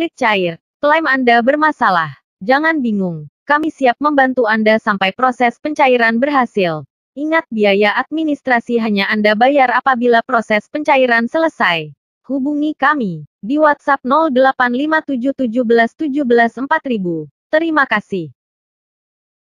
kulit cair. Klaim Anda bermasalah. Jangan bingung. Kami siap membantu Anda sampai proses pencairan berhasil. Ingat biaya administrasi hanya Anda bayar apabila proses pencairan selesai. Hubungi kami di WhatsApp 085717174000. Terima kasih.